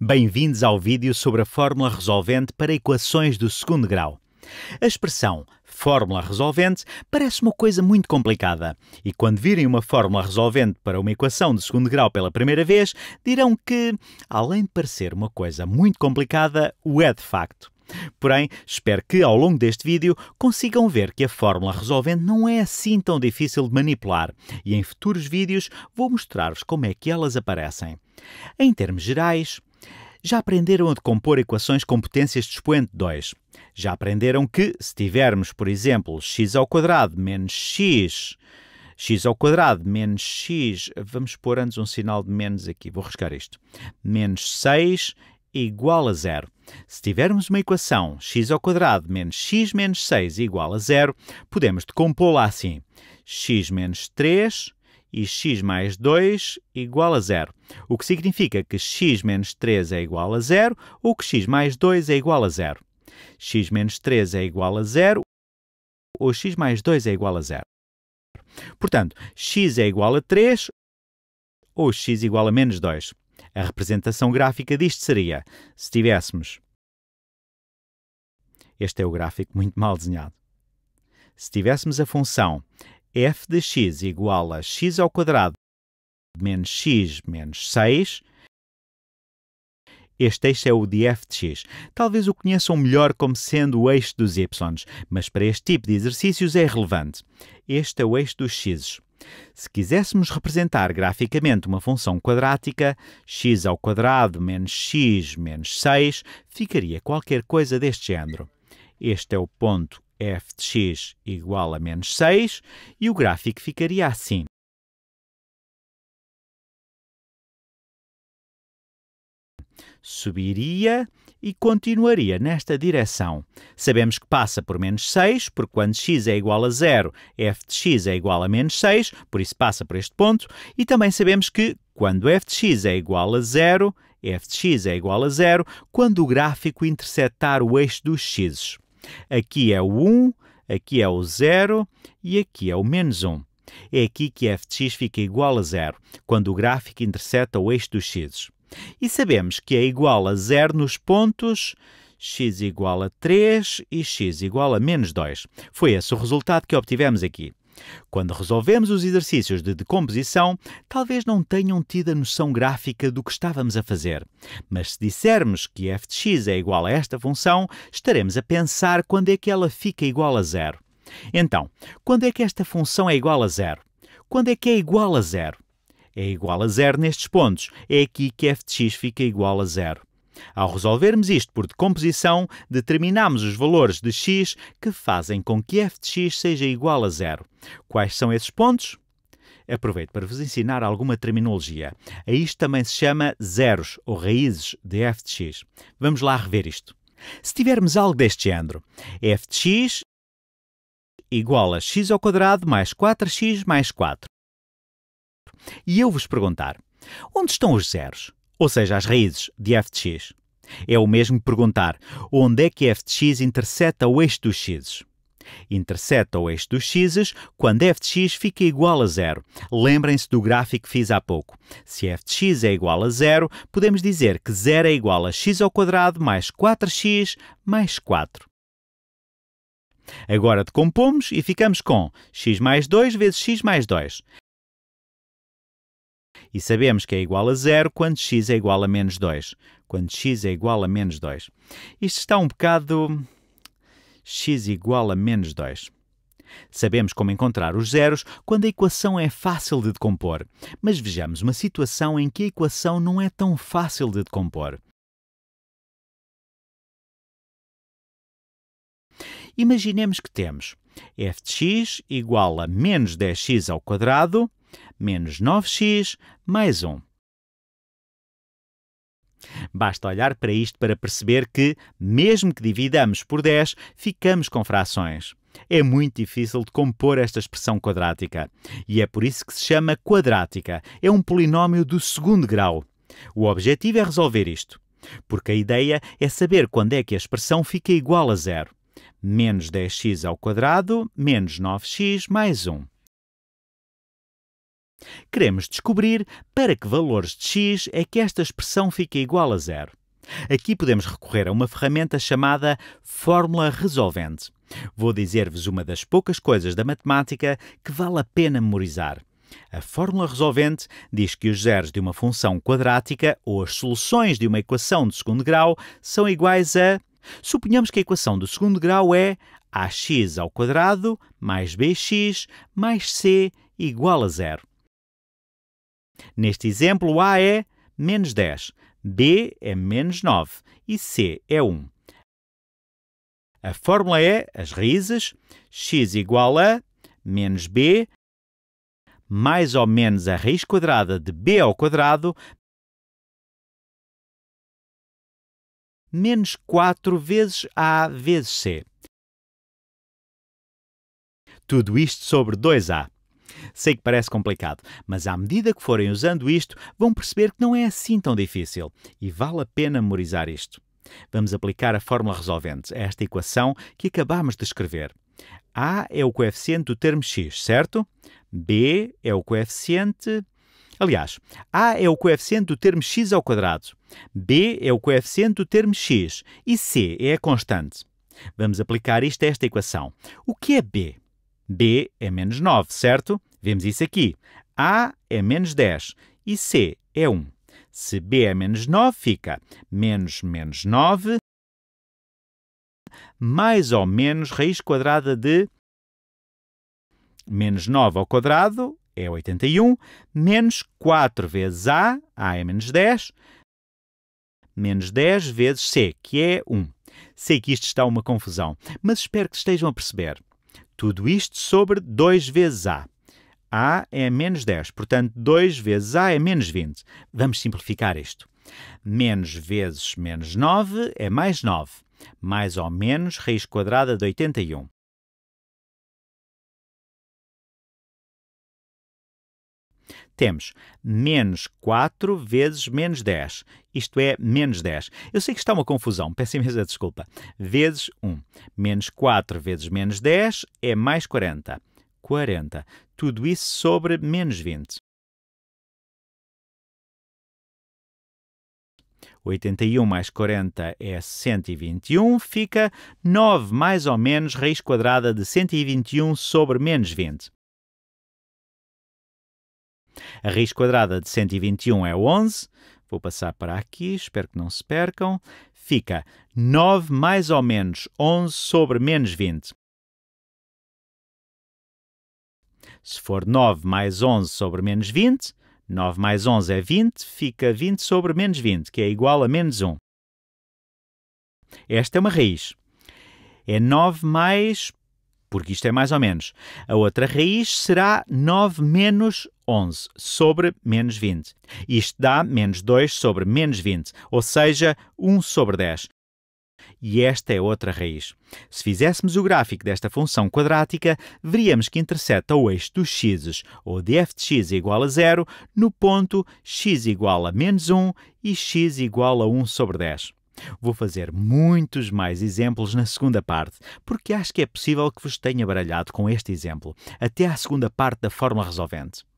Bem-vindos ao vídeo sobre a fórmula resolvente para equações do segundo grau. A expressão fórmula resolvente parece uma coisa muito complicada e quando virem uma fórmula resolvente para uma equação de segundo grau pela primeira vez, dirão que, além de parecer uma coisa muito complicada, o é de facto. Porém, espero que ao longo deste vídeo consigam ver que a fórmula resolvente não é assim tão difícil de manipular e em futuros vídeos vou mostrar-vos como é que elas aparecem. Em termos gerais, já aprenderam a decompor equações com potências de expoente 2. Já aprenderam que, se tivermos, por exemplo, x ao quadrado menos x, x ao quadrado menos x, vamos pôr antes um sinal de menos aqui, vou riscar isto, menos 6 igual a zero. Se tivermos uma equação x ao quadrado menos x menos 6 igual a zero, podemos decompô-la assim. x menos 3 e x mais 2 igual a zero, o que significa que x menos 3 é igual a zero ou que x mais 2 é igual a zero. x menos 3 é igual a zero ou x mais 2 é igual a zero. Portanto, x é igual a 3 ou x igual a menos 2. A representação gráfica disto seria, se tivéssemos... Este é o gráfico muito mal desenhado. Se tivéssemos a função f de x igual a x ao quadrado menos x menos 6. Este eixo é o de f de x. Talvez o conheçam melhor como sendo o eixo dos y, mas para este tipo de exercícios é relevante. Este é o eixo dos x. Se quiséssemos representar graficamente uma função quadrática, x ao quadrado menos x menos 6 ficaria qualquer coisa deste género. Este é o ponto f de x igual a menos 6 e o gráfico ficaria assim. Subiria e continuaria nesta direção. Sabemos que passa por menos 6, porque quando x é igual a 0, f de x é igual a menos 6, por isso passa por este ponto, e também sabemos que quando f de x é igual a 0, f de x é igual a 0, quando o gráfico interceptar o eixo dos x's. Aqui é o 1, aqui é o 0 e aqui é o menos 1. É aqui que f de x fica igual a zero, quando o gráfico intercepta o eixo dos x. E sabemos que é igual a zero nos pontos x igual a 3 e x igual a menos 2. Foi esse o resultado que obtivemos aqui. Quando resolvemos os exercícios de decomposição, talvez não tenham tido a noção gráfica do que estávamos a fazer. Mas se dissermos que f de x é igual a esta função, estaremos a pensar quando é que ela fica igual a zero. Então, quando é que esta função é igual a zero? Quando é que é igual a zero? É igual a zero nestes pontos. É aqui que f de x fica igual a zero. Ao resolvermos isto por decomposição, determinamos os valores de x que fazem com que f de x seja igual a zero. Quais são esses pontos? Aproveito para vos ensinar alguma terminologia. A isto também se chama zeros ou raízes de f de x. Vamos lá rever isto. Se tivermos algo deste género, f de x igual a x ao quadrado mais 4x mais 4. E eu vos perguntar, onde estão os zeros? ou seja, as raízes de f de x. É o mesmo perguntar onde é que f de x interseta o eixo dos x. Interseta o eixo dos x quando f de x fica igual a zero. Lembrem-se do gráfico que fiz há pouco. Se f de x é igual a zero, podemos dizer que zero é igual a x ao quadrado mais 4x mais 4. Agora decompomos e ficamos com x mais 2 vezes x mais 2. E sabemos que é igual a zero quando x é igual a menos 2. Quando x é igual a menos 2. Isto está um bocado... x igual a menos 2. Sabemos como encontrar os zeros quando a equação é fácil de decompor, mas vejamos uma situação em que a equação não é tão fácil de decompor. Imaginemos que temos f de x igual a menos 10x ao quadrado menos 9x mais 1. Basta olhar para isto para perceber que, mesmo que dividamos por 10, ficamos com frações. É muito difícil de compor esta expressão quadrática e é por isso que se chama quadrática. É um polinómio do segundo grau. O objetivo é resolver isto, porque a ideia é saber quando é que a expressão fica igual a zero. Menos 10x ao quadrado menos 9x mais 1. Queremos descobrir para que valores de x é que esta expressão fica igual a zero. Aqui podemos recorrer a uma ferramenta chamada fórmula resolvente. Vou dizer-vos uma das poucas coisas da matemática que vale a pena memorizar. A fórmula resolvente diz que os zeros de uma função quadrática ou as soluções de uma equação de segundo grau são iguais a. Suponhamos que a equação do segundo grau é ax ao quadrado mais bx mais c igual a zero. Neste exemplo, A é menos 10, B é menos 9 e C é 1. A fórmula é as raízes x igual a menos b mais ou menos a raiz quadrada de b ao quadrado menos 4 vezes a vezes c. Tudo isto sobre 2a. Sei que parece complicado, mas à medida que forem usando isto, vão perceber que não é assim tão difícil e vale a pena memorizar isto. Vamos aplicar a fórmula resolvente a esta equação que acabámos de escrever. A é o coeficiente do termo x, certo? B é o coeficiente. Aliás, A é o coeficiente do termo x ao quadrado, B é o coeficiente do termo x e C é a constante. Vamos aplicar isto a esta equação. O que é B? B é menos 9, certo? Vemos isso aqui. A é menos 10 e C é 1. Se B é menos 9, fica menos menos 9 mais ou menos raiz quadrada de menos 9 ao quadrado é 81, menos 4 vezes A, A é menos 10, menos 10 vezes C, que é 1. Sei que isto está uma confusão, mas espero que estejam a perceber. Tudo isto sobre 2 vezes A. A é menos 10, portanto, 2 vezes A é menos 20. Vamos simplificar isto. Menos vezes menos 9 é mais 9, mais ou menos raiz quadrada de 81. temos menos 4 vezes menos 10, isto é, menos 10. Eu sei que está uma confusão, peço imensa desculpa. Vezes 1. Menos 4 vezes menos 10 é mais 40. 40. Tudo isso sobre menos 20. 81 mais 40 é 121, fica 9 mais ou menos raiz quadrada de 121 sobre menos 20. A raiz quadrada de 121 é 11. Vou passar para aqui, espero que não se percam. Fica 9 mais ou menos 11 sobre menos 20. Se for 9 mais 11 sobre menos 20, 9 mais 11 é 20, fica 20 sobre menos 20, que é igual a menos 1. Esta é uma raiz. É 9 mais, porque isto é mais ou menos. A outra raiz será 9 menos 11 sobre menos 20. Isto dá menos 2 sobre menos 20, ou seja, 1 sobre 10 e esta é outra raiz. Se fizéssemos o gráfico desta função quadrática, veríamos que interseta o eixo dos x, ou de f de x igual a zero, no ponto x igual a menos 1 e x igual a 1 sobre 10. Vou fazer muitos mais exemplos na segunda parte, porque acho que é possível que vos tenha baralhado com este exemplo. Até à segunda parte da fórmula resolvente.